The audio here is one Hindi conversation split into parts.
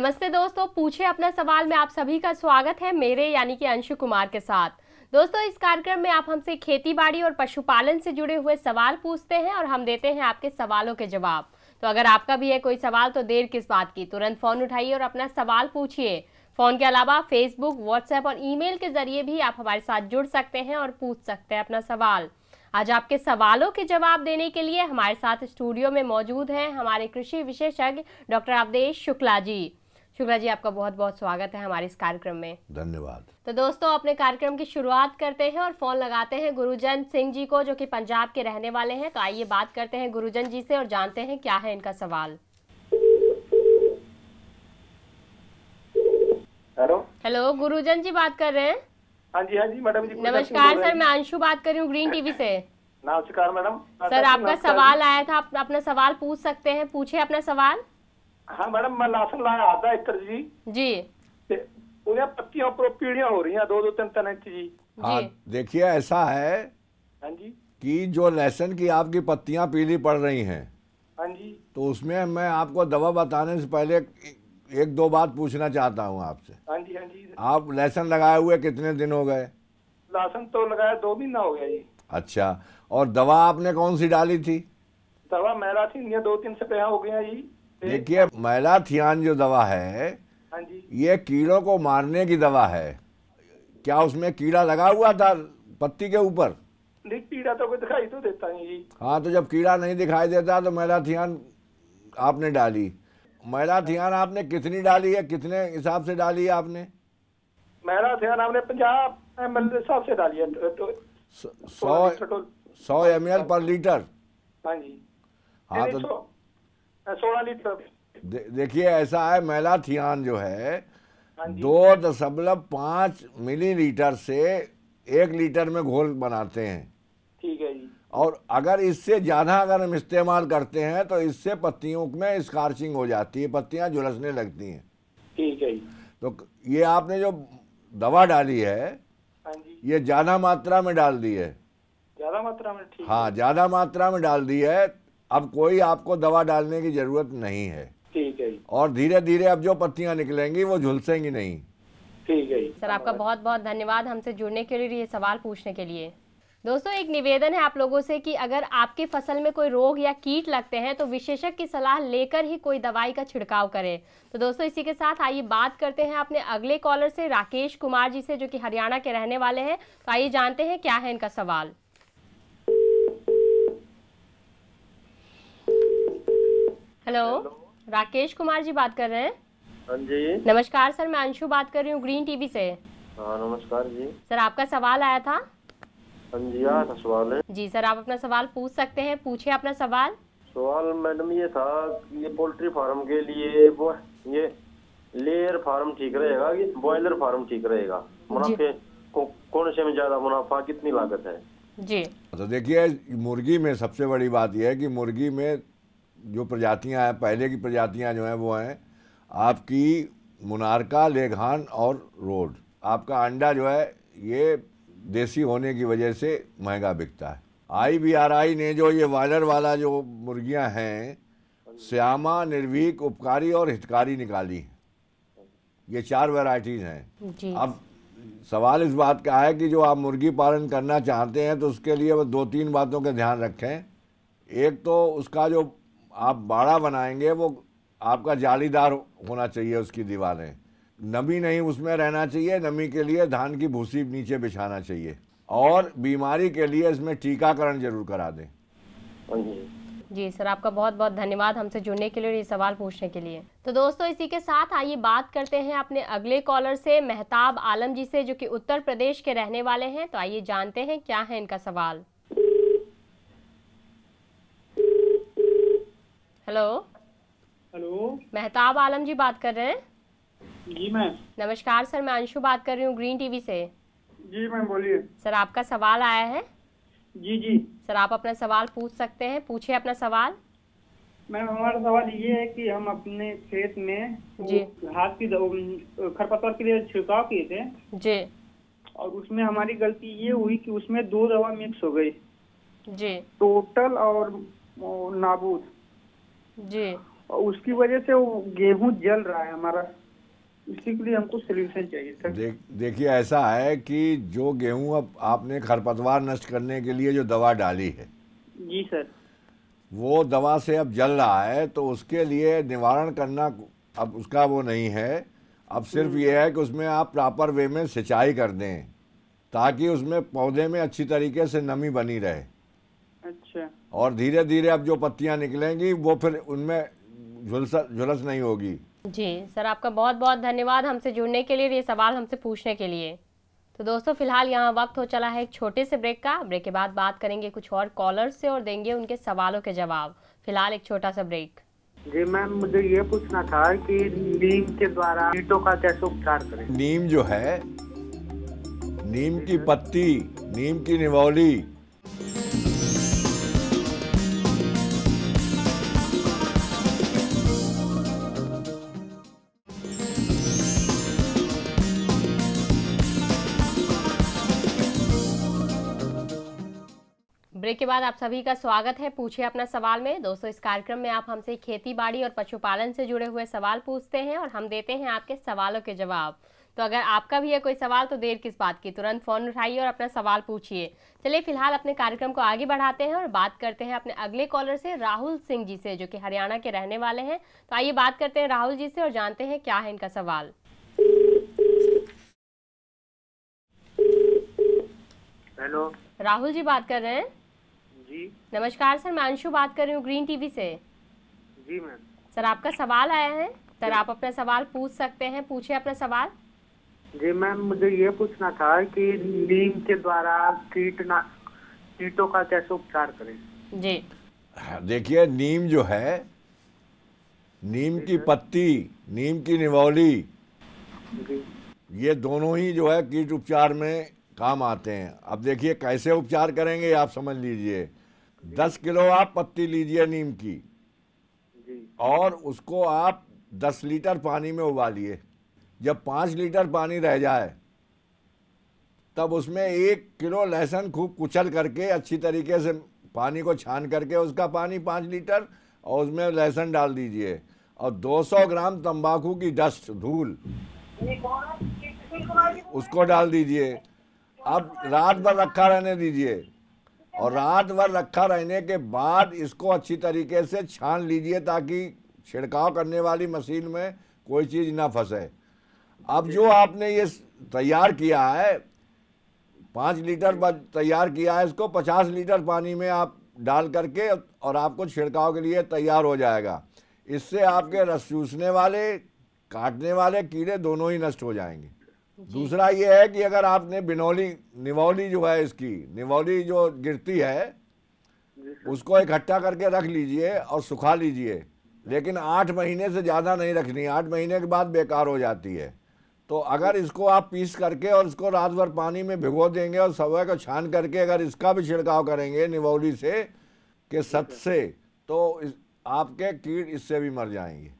नमस्ते दोस्तों पूछे अपना सवाल में आप सभी का स्वागत है मेरे यानी कि अंशु कुमार के साथ दोस्तों इस कार्यक्रम में आप हमसे खेती बाड़ी और पशुपालन से जुड़े हुए सवाल पूछते हैं और हम देते हैं आपके सवालों के जवाब तो अगर आपका भी है कोई सवाल तो देर किस बात की तुरंत फ़ोन उठाइए और अपना सवाल पूछिए फ़ोन के अलावा फेसबुक व्हाट्सएप और ई के ज़रिए भी आप हमारे साथ जुड़ सकते हैं और पूछ सकते हैं अपना सवाल आज आपके सवालों के जवाब देने के लिए हमारे साथ स्टूडियो में मौजूद हैं हमारे कृषि विशेषज्ञ डॉक्टर अवधेश शुक्ला जी शुक्ला जी आपका बहुत बहुत स्वागत है हमारे इस कार्यक्रम में धन्यवाद तो दोस्तों अपने कार्यक्रम की शुरुआत करते हैं और फोन लगाते हैं गुरुजन सिंह जी को जो कि पंजाब के रहने वाले हैं तो आइए बात करते हैं गुरुजन जी से और जानते हैं क्या है इनका सवाल हेलो हेलो गुरुजन जी बात कर रहे हैं हाँ जी हाँ जी मैडम जी नमस्कार सर मैं अंशु बात कर रही हूँ ग्रीन टीवी से नमस्कार मैडम सर आपका सवाल आया था आप अपना सवाल पूछ सकते हैं पूछे अपना सवाल हाँ मैडम मैं लासन लाया आता इतर जी जी पत्तियां ऊपर पीढ़ियां हो रही दो दो तीन तीन इंच जी हाँ देखिए ऐसा है हाँ जी कि जो लहसुन की आपकी पत्तियां पीली पड़ रही हैं हाँ जी तो उसमें मैं आपको दवा बताने से पहले एक दो बात पूछना चाहता हूँ आपसे हाँ जी हाँ जी आप लहसुन लगाए हुए कितने दिन हो गए लहसुन तो लगाया दो महीना हो गया जी अच्छा और दवा आपने कौन सी डाली थी दवा मेरा थी दो तीन सप्रेह हो गया जी देखिए मैलाथियान जो दवा है हाँ ये कीड़ों को मारने की दवा है क्या उसमें कीड़ा लगा हुआ था पत्ती के ऊपर नहीं कीड़ा तो दिखाई तो देता नहीं हाँ तो जब कीड़ा नहीं दिखाई देता तो मैलाथियान आपने डाली मैलाथियान आपने कितनी डाली है कितने हिसाब से डाली है आपने मैलाथियान आपने पंजाब एम एल हिसाब से डाली है तो सौ तो- सौ एम एल पर लीटर हाँ जी हाँ तो सोलह लीटर दे, देखिए ऐसा है मैलाथियान जो है हाँ दो दशमलव पाँच मिली लीटर से एक लीटर में घोल बनाते हैं ठीक है जी और अगर इससे ज़्यादा अगर हम इस्तेमाल करते हैं तो इससे पत्तियों में स्कार्चिंग हो जाती है पत्तियां झुलसने लगती हैं ठीक है जी तो ये आपने जो दवा डाली है हाँ ये ज़्यादा मात्रा में डाल दी है ज़्यादा मात्रा में हाँ ज़्यादा मात्रा में डाल दी है अब कोई आपको दवा डालने की जरूरत नहीं है ठीक है और धीरे धीरे अब जो पत्तियां निकलेंगी वो झुलसेंगी नहीं ठीक है सर आपका बहुत बहुत धन्यवाद हमसे जुड़ने के लिए ये सवाल पूछने के लिए दोस्तों एक निवेदन है आप लोगों से कि अगर आपकी फसल में कोई रोग या कीट लगते हैं तो विशेषज्ञ की सलाह लेकर ही कोई दवाई का छिड़काव करें तो दोस्तों इसी के साथ आइए बात करते हैं अपने अगले कॉलर से राकेश कुमार जी से जो कि हरियाणा के रहने वाले हैं तो आइए जानते हैं क्या है इनका सवाल हेलो राकेश कुमार जी बात कर रहे हैं हाँ जी नमस्कार सर मैं अंशु बात कर रही हूँ ग्रीन टीवी से हाँ नमस्कार जी सर आपका सवाल आया था हाँ जी आया था सवाल है जी सर आप अपना सवाल पूछ सकते हैं पूछे अपना सवाल सवाल मैडम ये था ये पोल्ट्री फार्म के लिए वो ये लेयर फार्म ठीक रहेगा कि बॉयलर फार्म ठीक रहेगा मुनाफे कौन से में ज्यादा मुनाफा कितनी लागत है जी तो देखिए मुर्गी में सबसे बड़ी बात यह है कि मुर्गी में जो प्रजातियां हैं पहले की प्रजातियां जो हैं वो हैं आपकी मुनारका लेघान और रोड आपका अंडा जो है ये देसी होने की वजह से महंगा बिकता है आई बी आर आई ने जो ये वायलर वाला जो मुर्गियां हैं श्यामा निर्वीक उपकारी और हितकारी निकाली ये चार वैरायटीज़ हैं अब सवाल इस बात का है कि जो आप मुर्गी पालन करना चाहते हैं तो उसके लिए वो दो तीन बातों का ध्यान रखें एक तो उसका जो आप बाड़ा बनाएंगे वो आपका जालीदार होना चाहिए उसकी दीवारें नमी नहीं उसमें रहना चाहिए नमी के लिए धान की भूसी नीचे बिछाना चाहिए और बीमारी के लिए इसमें टीकाकरण जरूर करा दें जी सर आपका बहुत बहुत धन्यवाद हमसे जुड़ने के लिए और ये सवाल पूछने के लिए तो दोस्तों इसी के साथ आइए बात करते हैं अपने अगले कॉलर से मेहताब आलम जी से जो कि उत्तर प्रदेश के रहने वाले हैं तो आइए जानते हैं क्या है इनका सवाल हेलो हेलो मेहताब आलम जी बात कर रहे हैं जी मैम नमस्कार सर मैं अंशु बात कर रही हूँ ग्रीन टीवी से जी मैम बोलिए सर आपका सवाल आया है जी जी सर आप अपना सवाल पूछ सकते हैं पूछे अपना सवाल मैम हमारा सवाल ये है कि हम अपने खेत में जी घास की खरपतवार के लिए छिड़काव किए थे जी और उसमें हमारी गलती ये हुई कि उसमें दो दवा मिक्स हो गई जी टोटल और नाबूद जी उसकी वजह से वो गेहूं जल रहा है हमारा इसी के लिए हमको सोल्यूशन चाहिए सर देख देखिए ऐसा है कि जो गेहूं अब आपने खरपतवार नष्ट करने के लिए जो दवा डाली है जी सर वो दवा से अब जल रहा है तो उसके लिए निवारण करना अब उसका वो नहीं है अब सिर्फ हम्म। ये है कि उसमें आप प्रॉपर वे में सिंचाई कर दें ताकि उसमें पौधे में अच्छी तरीके से नमी बनी रहे और धीरे धीरे अब जो पत्तियां निकलेंगी वो फिर उनमें झुलस झुलस नहीं होगी जी सर आपका बहुत बहुत धन्यवाद हमसे जुड़ने के लिए ये सवाल हमसे पूछने के लिए तो दोस्तों फिलहाल यहाँ वक्त हो चला है एक छोटे से ब्रेक का ब्रेक के बाद बात करेंगे कुछ और कॉलर से और देंगे उनके सवालों के जवाब फिलहाल एक छोटा सा ब्रेक जी मैम मुझे ये पूछना था कि नीम के द्वारा कीटों का कैसे उपचार करें नीम जो है नीम की पत्ती नीम की निवौली बाद आप सभी का स्वागत है पूछे अपना सवाल में दोस्तों इस कार्यक्रम में आप हमसे खेती बाड़ी और पशुपालन से जुड़े हुए सवाल पूछते हैं और हम देते हैं आपके सवालों के जवाब तो अगर आपका भी है कोई सवाल तो देर किस बात की तुरंत फ़ोन उठाइए और अपना सवाल पूछिए चलिए फिलहाल अपने कार्यक्रम को आगे बढ़ाते हैं और बात करते हैं अपने अगले कॉलर से राहुल सिंह जी से जो की हरियाणा के रहने वाले हैं तो आइए बात करते हैं राहुल जी से और जानते हैं क्या है इनका सवाल हेलो राहुल जी बात कर रहे हैं जी नमस्कार सर मैं अंशु बात कर रही हूँ ग्रीन टीवी से जी मैम सर आपका सवाल आया है सर आप अपना सवाल पूछ सकते हैं पूछे अपना सवाल जी मैम मुझे ये पूछना था कि नीम के द्वारा कीटना कीटों का कैसे उपचार करें जी हाँ, देखिए नीम जो है नीम की पत्ती नीम की निवौली ये दोनों ही जो है कीट उपचार में काम आते हैं अब देखिए कैसे उपचार करेंगे आप समझ लीजिए दस किलो आप पत्ती लीजिए नीम की और उसको आप दस लीटर पानी में उबालिए जब पाँच लीटर पानी रह जाए तब उसमें एक किलो लहसुन खूब कुचल करके अच्छी तरीके से पानी को छान करके उसका पानी पाँच लीटर और उसमें लहसुन डाल दीजिए और 200 ग्राम तंबाकू की डस्ट धूल उसको डाल दीजिए अब रात भर रखा रहने दीजिए और रात भर रखा रहने के बाद इसको अच्छी तरीके से छान लीजिए ताकि छिड़काव करने वाली मशीन में कोई चीज़ ना फंसे अब जो आपने ये तैयार किया है पाँच लीटर तैयार किया है इसको पचास लीटर पानी में आप डाल करके और आपको छिड़काव के लिए तैयार हो जाएगा इससे आपके रस चूसने वाले काटने वाले कीड़े दोनों ही नष्ट हो जाएंगे दूसरा ये है कि अगर आपने बिनौली निवौली जो है इसकी निवौली जो गिरती है उसको इकट्ठा करके रख लीजिए और सुखा लीजिए लेकिन आठ महीने से ज़्यादा नहीं रखनी आठ महीने के बाद बेकार हो जाती है तो अगर इसको आप पीस करके और इसको रात भर पानी में भिगो देंगे और सवे को छान करके अगर इसका भी छिड़काव करेंगे निवौली से के सत से तो आपके कीट इससे भी मर जाएंगे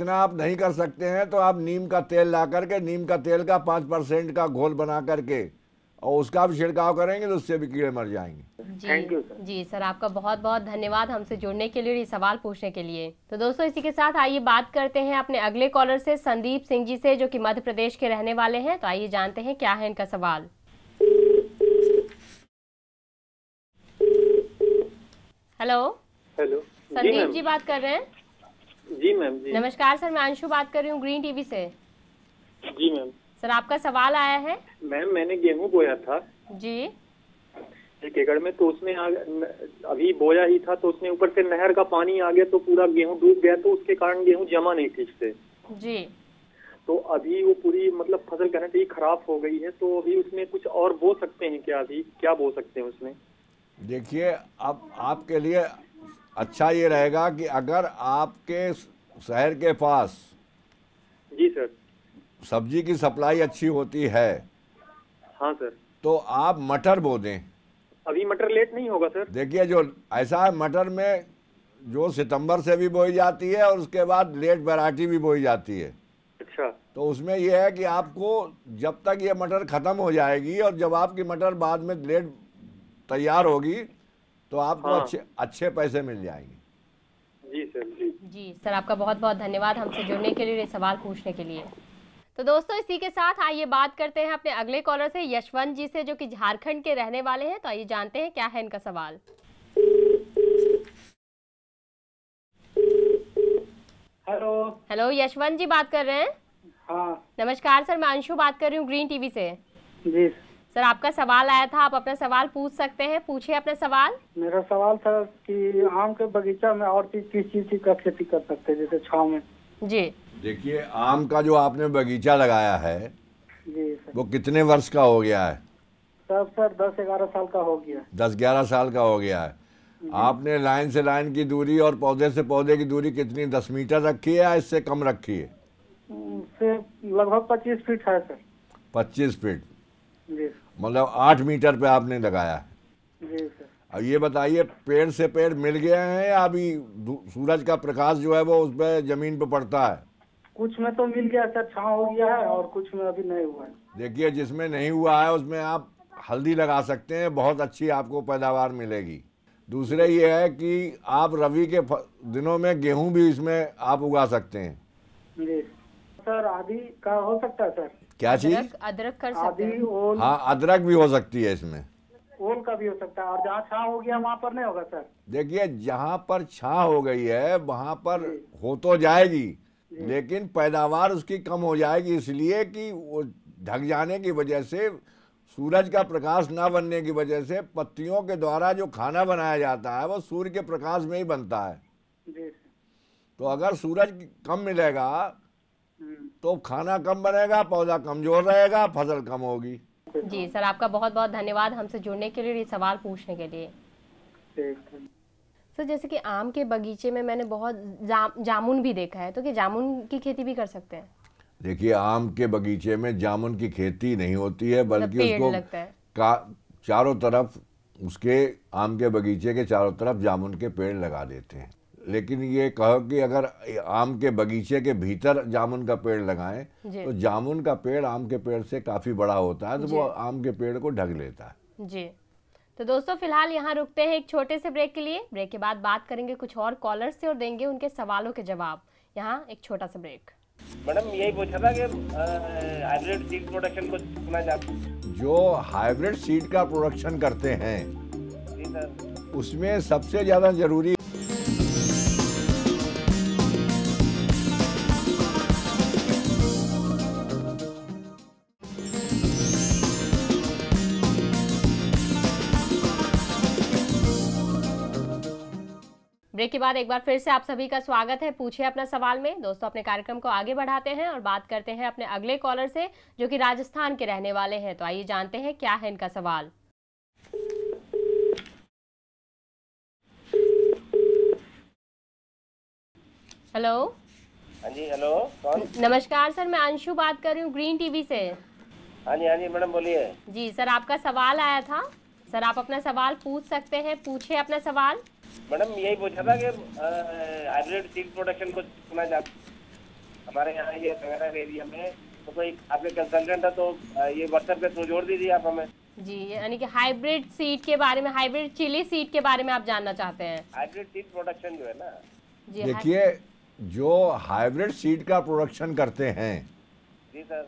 इतना आप नहीं कर सकते हैं तो आप नीम का तेल ला करके नीम का तेल का पाँच परसेंट का घोल बना करके और उसका भी छिड़काव करेंगे तो उससे भी कीड़े मर जाएंगे जी जी सर आपका बहुत बहुत धन्यवाद हमसे जुड़ने के लिए और ये सवाल पूछने के लिए तो दोस्तों इसी के साथ आइए बात करते हैं अपने अगले कॉलर से संदीप सिंह जी से जो कि मध्य प्रदेश के रहने वाले हैं तो आइए जानते हैं क्या है इनका सवाल हेलो हेलो संदीप जी बात कर रहे हैं जी मैम जी नमस्कार सर मैं अंशु बात कर रही हूँ ग्रीन टीवी से जी मैम सर आपका सवाल आया है मैम मैंने गेहूँ बोया था जी एक एकड़ में तो उसने आ, अभी बोया ही था तो उसने ऊपर से नहर का पानी आ गया तो पूरा गेहूँ डूब गया तो उसके कारण गेहूँ जमा नहीं ठीक से जी तो अभी वो पूरी मतलब फसल कहना चाहिए खराब हो गई है तो अभी उसमें कुछ और बो सकते हैं क्या अभी क्या बो सकते हैं उसमें देखिए अब आपके लिए अच्छा ये रहेगा कि अगर आपके शहर के पास जी सर सब्जी की सप्लाई अच्छी होती है हाँ सर तो आप मटर बो दें अभी मटर लेट नहीं होगा सर देखिए जो ऐसा है मटर में जो सितंबर से भी बोई जाती है और उसके बाद लेट वैरायटी भी बोई जाती है अच्छा तो उसमें यह है कि आपको जब तक ये मटर ख़त्म हो जाएगी और जब आपकी मटर बाद में लेट तैयार होगी तो आपको हाँ। अच्छे अच्छे पैसे मिल जाएंगे जी सर जी जी सर आपका बहुत बहुत धन्यवाद हमसे जुड़ने के लिए सवाल पूछने के लिए तो दोस्तों इसी के साथ आइए बात करते हैं अपने अगले कॉलर से यशवंत जी से जो कि झारखंड के रहने वाले हैं तो आइए जानते हैं क्या है इनका सवाल हेलो हेलो यशवंत जी बात कर रहे हैं हाँ नमस्कार सर मैं अंशु बात कर रही हूँ ग्रीन टीवी से जी सर आपका सवाल आया था आप अपना सवाल पूछ सकते हैं पूछिए अपना सवाल मेरा सवाल था कि आम के बगीचा में और किस किस चीज का खेती कर सकते हैं जैसे छाव में जी देखिए आम का जो आपने बगीचा लगाया है जी वो कितने वर्ष का हो गया है सर सर दस ग्यारह साल का हो गया दस ग्यारह साल का हो गया है आपने लाइन से लाइन की दूरी और पौधे से पौधे की दूरी कितनी दस मीटर रखी है या इससे कम रखी है लगभग पच्चीस फीट है सर पच्चीस फीट मतलब आठ मीटर पे आपने लगाया है अब ये बताइए पेड़ से पेड़ मिल गया है या अभी सूरज का प्रकाश जो है वो उस पर जमीन पे पड़ता है कुछ में तो मिल गया सर छाँव हो गया है और कुछ में अभी नहीं हुआ है देखिए जिसमें नहीं हुआ है उसमें आप हल्दी लगा सकते हैं बहुत अच्छी आपको पैदावार मिलेगी दूसरे ये है कि आप रवि के दिनों में गेहूं भी इसमें आप उगा सकते हैं जी सर आदि का हो सकता है सर क्या चीज अदरक कर सकते हैं हाँ अदरक भी हो सकती है इसमें ओल का भी हो सकता है और जहाँ छा हो गया वहाँ पर नहीं होगा सर देखिए जहाँ पर छा हो गई है वहाँ पर हो तो जाएगी लेकिन पैदावार उसकी कम हो जाएगी इसलिए कि वो ढक जाने की वजह से सूरज का प्रकाश ना बनने की वजह से पत्तियों के द्वारा जो खाना बनाया जाता है वो सूर्य के प्रकाश में ही बनता है तो अगर सूरज कम मिलेगा तो खाना कम बनेगा पौधा कमजोर रहेगा फसल कम होगी जी सर आपका बहुत बहुत धन्यवाद हमसे जुड़ने के लिए सवाल पूछने के लिए सर जैसे कि आम के बगीचे में मैंने बहुत जा, जामुन भी देखा है तो कि जामुन की खेती भी कर सकते हैं देखिए आम के बगीचे में जामुन की खेती नहीं होती है मतलब बल्कि उसको का चारों तरफ उसके आम के बगीचे के चारों तरफ जामुन के पेड़ लगा देते हैं लेकिन ये कहो कि अगर आम के बगीचे के भीतर जामुन का पेड़ लगाएं तो जामुन का पेड़ आम के पेड़ से काफ़ी बड़ा होता है तो वो आम के पेड़ को ढक लेता है जी तो दोस्तों फिलहाल यहाँ रुकते हैं एक छोटे से ब्रेक के लिए ब्रेक के बाद बात करेंगे कुछ और कॉलर से और देंगे उनके सवालों के जवाब यहाँ एक छोटा सा ब्रेक मैडम यही पूछा था कि प्रोडक्शन को सुना जो हाइब्रिड सीड का प्रोडक्शन करते हैं उसमें सबसे ज़्यादा जरूरी ब्रेक के बाद एक बार फिर से आप सभी का स्वागत है पूछिए अपना सवाल में दोस्तों अपने कार्यक्रम को आगे बढ़ाते हैं और बात करते हैं अपने अगले कॉलर से जो कि राजस्थान के रहने वाले हैं तो आइए जानते हैं क्या है इनका सवाल हेलो हाँ जी हेलो कौन नमस्कार सर मैं अंशु बात कर रही हूँ ग्रीन टीवी से हाँ जी हाँ जी मैडम बोलिए जी सर आपका सवाल आया था सर आप अपना सवाल पूछ सकते हैं पूछे अपना सवाल मैडम यही पूछा था कि हाइब्रिड सीड प्रोडक्शन को सुना जाता हमारे यहाँ ये संगठन एरिया में तो कोई आपके कंसल्टेंट है तो ये व्हाट्सएप पे थ्रू जोड़ दीजिए आप हमें जी यानी कि हाइब्रिड सीड के बारे में हाइब्रिड चिली सीड के बारे में आप जानना चाहते हैं हाइब्रिड सीड प्रोडक्शन जो है ना देखिए जो हाइब्रिड सीड का प्रोडक्शन करते हैं जी सर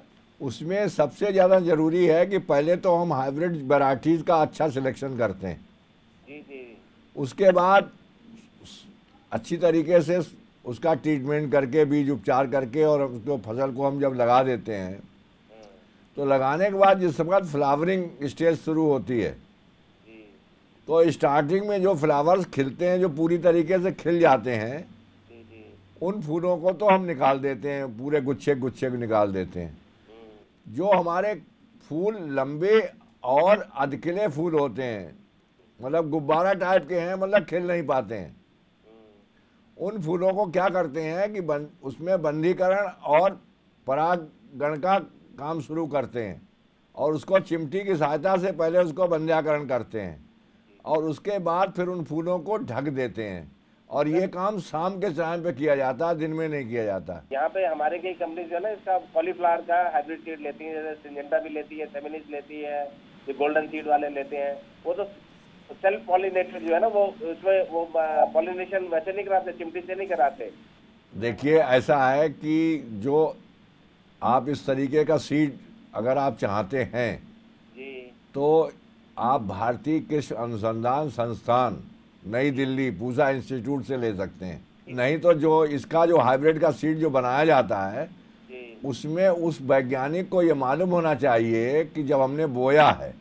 उसमें सबसे ज़्यादा ज़रूरी है कि पहले तो हम हाइब्रिड वैरायटीज़ का अच्छा सिलेक्शन करते हैं जी जी उसके बाद अच्छी तरीके से उसका ट्रीटमेंट करके बीज उपचार करके और उसको फसल को हम जब लगा देते हैं तो लगाने के बाद जिस वक्त फ्लावरिंग स्टेज शुरू होती है तो स्टार्टिंग में जो फ्लावर्स खिलते हैं जो पूरी तरीके से खिल जाते हैं उन फूलों को तो हम निकाल देते हैं पूरे गुच्छे गुच्छे को निकाल देते हैं जो हमारे फूल लंबे और अधकिले फूल होते हैं मतलब गुब्बारा टाइप के हैं मतलब खिल नहीं पाते हैं उन फूलों को क्या करते हैं कि बन उसमें बंदीकरण और परागण का काम शुरू करते हैं और उसको चिमटी की सहायता से पहले उसको बंध्याकरण करते हैं और उसके बाद फिर उन फूलों को ढक देते हैं और ये काम शाम के टाइम पे किया जाता है दिन में नहीं किया जाता यहाँ पे हमारे कई कंपनी जो है ना इसका कॉलीफ्लावर का हाइब्रिड सीड लेती है जैसे सिंजेंटा भी लेती है सेमिनिज लेती है जो गोल्डन सीड वाले लेते हैं वो तो सेल्फ पॉलिनेटर जो है ना वो उसमें वो पॉलिनेशन वैसे नहीं कराते चिमटी से नहीं कराते देखिए ऐसा है कि जो आप इस तरीके का सीड अगर आप चाहते हैं जी तो आप भारतीय कृषि अनुसंधान संस्थान नई दिल्ली पूजा इंस्टीट्यूट से ले सकते हैं नहीं तो जो इसका जो हाइब्रिड का सीड जो बनाया जाता है उसमें उस वैज्ञानिक को ये मालूम होना चाहिए कि जब हमने बोया है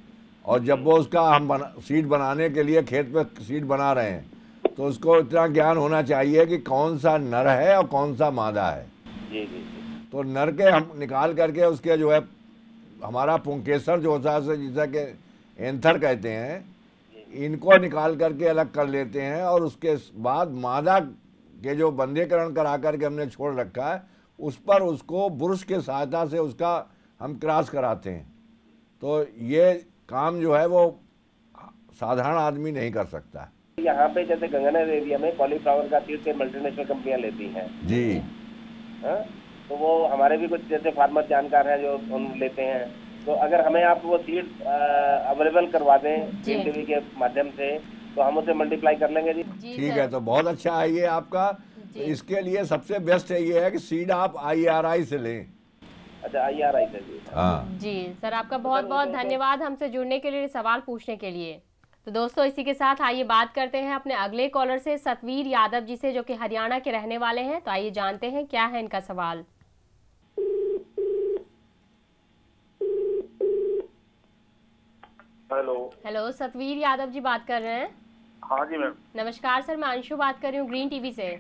और जब वो उसका हम बना सीट बनाने के लिए खेत पे सीट बना रहे हैं तो उसको इतना ज्ञान होना चाहिए कि कौन सा नर है और कौन सा मादा है जी जी तो नर के हम निकाल करके उसके जो है हमारा पुंकेसर जो होता है जिसे के एंथर कहते हैं इनको निकाल करके अलग कर लेते हैं और उसके बाद मादा के जो बंदेकरण करा करके हमने छोड़ रखा है उस पर उसको बुरुष के सहायता से उसका हम क्रॉस कराते हैं तो ये काम जो है वो साधारण आदमी नहीं कर सकता यहाँ पे जैसे गंगानगर एरिया में कॉलीफ्लावर का तीर से मल्टीनेशनल कंपनियाँ लेती हैं जी हा? तो वो हमारे भी कुछ जैसे फार्मर जानकार हैं जो उन लेते हैं तो अगर हमें आप वो सीड अवेलेबल करवा दें टीवी के माध्यम से तो हम उसे मल्टीप्लाई कर लेंगे जी ठीक है तो बहुत अच्छा है ये आपका तो इसके लिए सबसे बेस्ट है ये है कि सीड आप आईआरआई से लें अच्छा I R I ji sir आपका बहुत बहुत तो धन्यवाद हमसे जुड़ने के लिए सवाल पूछने के लिए तो दोस्तों इसी के साथ आइए बात करते हैं अपने अगले कॉलर से सतवीर यादव जी से जो कि हरियाणा के रहने वाले हैं तो आइए जानते हैं क्या है इनका सवाल हेलो हेलो सतवीर यादव जी बात कर रहे हैं हाँ जी मैम नमस्कार सर मैं अंशु बात कर रही हूँ ग्रीन टीवी से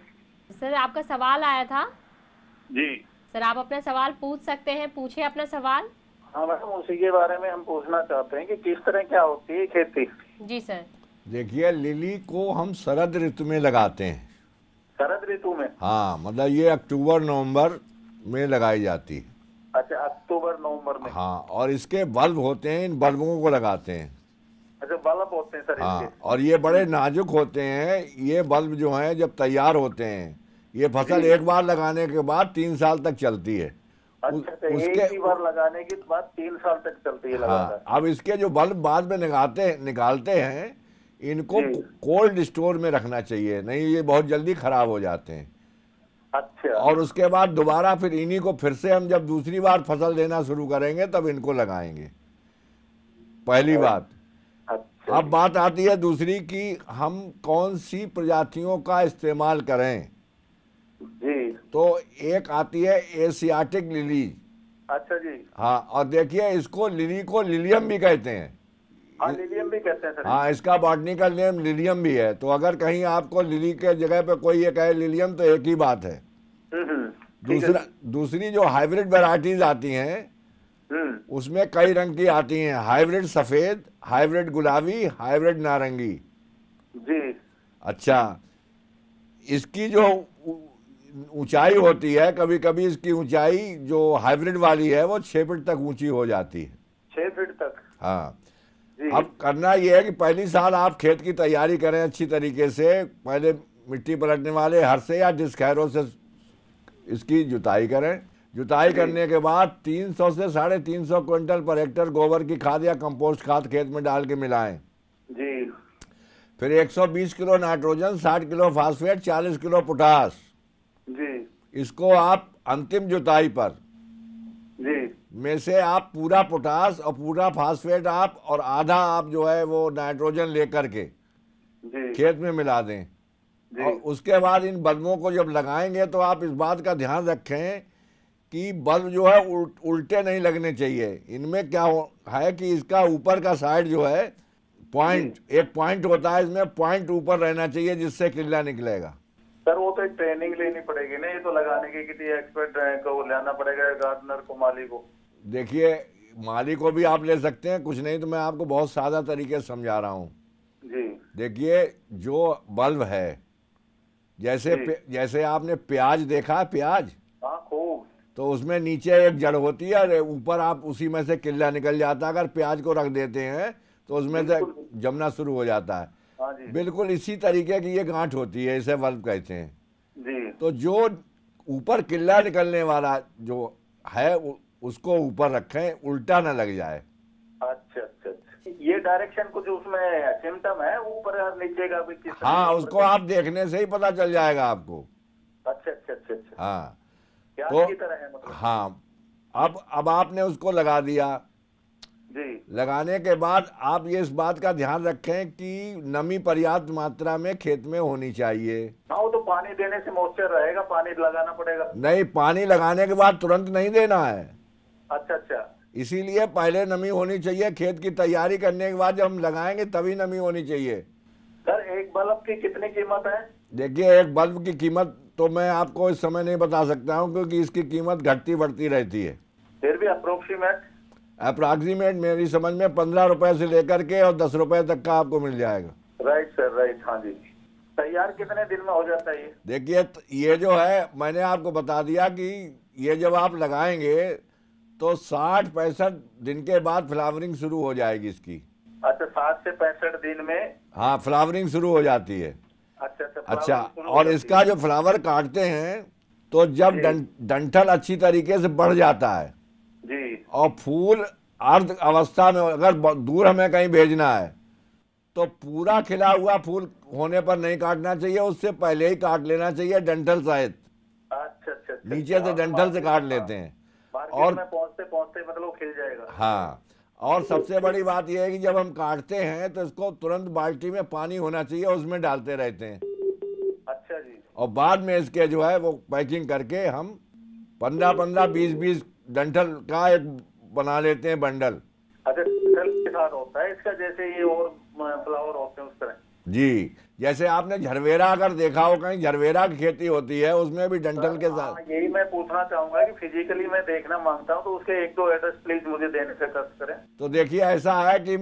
सर आपका सवाल आया था जी सर आप अपना सवाल पूछ सकते हैं पूछे अपना सवाल हाँ मैडम उसी के बारे में हम पूछना चाहते हैं कि किस तरह क्या होती है खेती जी सर देखिए लिली को हम शरद ऋतु में लगाते हैं शरद ऋतु में हाँ मतलब ये अक्टूबर नवंबर में लगाई जाती है अच्छा अक्टूबर नवंबर में हाँ और इसके बल्ब होते हैं इन बल्बों को लगाते हैं अच्छा बल्ब होते हैं सर हाँ और ये बड़े नाजुक होते हैं ये बल्ब जो हैं जब तैयार होते हैं ये फसल एक बार लगाने के बाद तीन साल तक चलती है अच्छा, तो उसके एक बार लगाने के बाद तीन साल तक चलती है हाँ, अब इसके जो बल्ब बाद में निकालते निकालते हैं इनको कोल्ड स्टोर में रखना चाहिए नहीं ये बहुत जल्दी खराब हो जाते हैं अच्छा और उसके बाद दोबारा फिर इन्हीं को फिर से हम जब दूसरी बार फसल देना शुरू करेंगे तब इनको लगाएंगे पहली बात अच्छा। अब बात आती है दूसरी की हम कौन सी प्रजातियों का इस्तेमाल करें जी तो एक आती है एशियाटिक लिली अच्छा जी हाँ और देखिए इसको लिली को लिलियम भी कहते हैं हाँ लिलियम भी कहते हैं सर हाँ इसका बॉटनिकल नेम लिलियम भी है तो अगर कहीं आपको लिली के जगह पे कोई ये कहे लिलियम तो एक ही बात है हम्म, हम्म, दूसरा दूसरी जो हाइब्रिड वेराइटीज आती हैं हम्म। उसमें कई रंग की आती हैं हाइब्रिड सफेद हाइब्रिड गुलाबी हाइब्रिड नारंगी जी अच्छा इसकी जो ऊंचाई होती है कभी कभी इसकी ऊंचाई जो हाइब्रिड वाली है वो छह फीट तक ऊंची हो जाती है छह फीट तक हाँ अब करना यह है कि पहली साल आप खेत की तैयारी करें अच्छी तरीके से पहले मिट्टी पलटने वाले हर से या खैरों से इसकी जुताई करें जुताई करने के बाद 300 से साढ़े तीन सौ क्विंटल पर हेक्टर गोबर की खाद या कंपोस्ट खाद खेत में डाल के मिलाएं जी फिर 120 kilo nitrogen 60 kilo phosphate 40 kilo potash जी इसको आप अंतिम जुताई पर जी में से आप पूरा पोटास और पूरा फास्फेट आप और आधा आप जो है वो नाइट्रोजन लेकर के खेत में मिला दें और उसके बाद इन बल्बों को जब लगाएंगे तो आप इस बात का ध्यान रखें कि बल्ब जो है उल, उल्टे नहीं लगने चाहिए इनमें क्या हो, है कि इसका ऊपर का साइड जो है पॉइंट एक पॉइंट होता है इसमें पॉइंट ऊपर रहना चाहिए जिससे किला निकलेगा सर वो तो एक ट्रेनिंग लेनी पड़ेगी ना ये तो लगाने की किसी एक्सपर्ट को लेना पड़ेगा गार्डनर को माली को देखिए माली को भी आप ले सकते हैं कुछ नहीं तो मैं आपको बहुत सादा तरीके से समझा रहा हूँ जी देखिए जो बल्ब है जैसे जैसे आपने प्याज देखा है प्याज हाँ, तो उसमें नीचे एक जड़ होती है और ऊपर आप उसी में से किल्ला निकल जाता है अगर प्याज को रख देते हैं तो उसमें से जमना शुरू हो जाता है हाँ बिल्कुल इसी तरीके की ये गांठ होती है इसे बल्ब कहते हैं जी तो जो ऊपर किला निकलने वाला जो है उसको ऊपर रखें उल्टा ना लग जाए अच्छा, अच्छा, अच्छा। ये डायरेक्शन कुछ उसमें सिम्टम है ऊपर नीचे का भी किस हाँ उसको आप देखने से ही पता चल जाएगा आपको अच्छा अच्छा अच्छा अच्छा हाँ तो तरह है मतलब हाँ अब अब आपने उसको लगा दिया जी लगाने के बाद आप ये इस बात का ध्यान रखें कि नमी पर्याप्त मात्रा में खेत में होनी चाहिए हाँ वो तो पानी देने से मॉइस्चर रहेगा पानी लगाना पड़ेगा नहीं पानी लगाने के बाद तुरंत नहीं देना है अच्छा अच्छा इसीलिए पहले नमी होनी चाहिए खेत की तैयारी करने के बाद जब हम लगाएंगे तभी नमी होनी चाहिए सर एक बल्ब की कितनी कीमत है देखिए एक बल्ब की कीमत तो मैं आपको इस समय नहीं बता सकता हूँ क्योंकि इसकी कीमत घटती बढ़ती रहती है फिर भी अप्रोक्सीमेट अप्रॉक्सीमेट मेरी समझ में पंद्रह रुपए से लेकर के और दस रुपए तक का आपको मिल जाएगा राइट सर राइट हाँ जी तैयार कितने दिन में हो जाता है देखिए तो ये जो है मैंने आपको बता दिया कि ये जब आप लगाएंगे तो साठ पैंसठ दिन के बाद फ्लावरिंग शुरू हो जाएगी इसकी अच्छा साठ से पैंसठ दिन में हाँ फ्लावरिंग शुरू हो जाती है अच्छा अच्छा, अच्छा और इसका जो फ्लावर काटते हैं तो जब डंठल अच्छी तरीके से बढ़ जाता है जी और फूल अर्ध अवस्था में अगर दूर हमें कहीं भेजना है तो पूरा खिला हुआ फूल होने पर नहीं काटना चाहिए उससे पहले ही काट लेना चाहिए डंठल सहित अच्छा, अच्छा अच्छा नीचे से अच्छा। डंठल से काट हाँ। लेते हैं और पहुंचते पहुंचते मतलब खिल जाएगा हाँ और तो सबसे बड़ी बात यह है कि जब हम काटते हैं तो इसको तुरंत बाल्टी में पानी होना चाहिए उसमें डालते रहते हैं अच्छा जी और बाद में इसके जो है वो पैकिंग करके हम पंद्रह पंद्रह बीस बीस डंठल का एक बना लेते हैं बंडल अच्छा, होता है जी जैसे आपने झरवेरा अगर देखा हो कहीं झरवेरा की खेती होती है उसमें भी डंठल के साथ हाँ, यही मैं पूछना चाहूंगा कि फिजिकली मैं देखना मांगता हूँ तो उसके एक दो एड्रेस प्लीज मुझे देने से कष्ट करें तो देखिए ऐसा है कि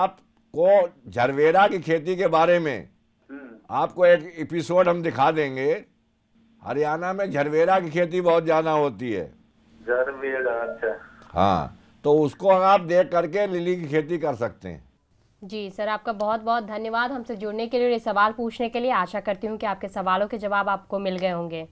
आपको झरवेरा की खेती के बारे में हम्म। आपको एक एपिसोड हम दिखा देंगे हरियाणा में झरवेरा की खेती बहुत ज़्यादा होती है हाँ तो उसको आप देख करके लिली की खेती कर सकते हैं जी सर आपका बहुत बहुत धन्यवाद हमसे जुड़ने के लिए और ये सवाल पूछने के लिए आशा करती हूँ कि आपके सवालों के जवाब आपको मिल गए होंगे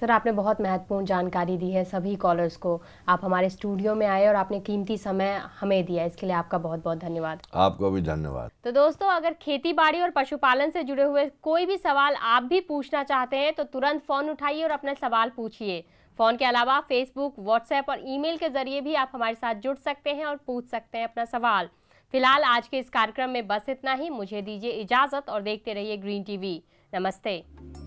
सर आपने बहुत महत्वपूर्ण जानकारी दी है सभी कॉलर्स को आप हमारे स्टूडियो में आए और आपने कीमती समय हमें दिया इसके लिए आपका बहुत बहुत धन्यवाद आपको भी धन्यवाद तो दोस्तों अगर खेती बाड़ी और पशुपालन से जुड़े हुए कोई भी सवाल आप भी पूछना चाहते हैं तो तुरंत फ़ोन उठाइए और अपना सवाल पूछिए फ़ोन के अलावा फेसबुक व्हाट्सएप और ईमेल के जरिए भी आप हमारे साथ जुड़ सकते हैं और पूछ सकते हैं अपना सवाल फिलहाल आज के इस कार्यक्रम में बस इतना ही मुझे दीजिए इजाज़त और देखते रहिए ग्रीन टीवी नमस्ते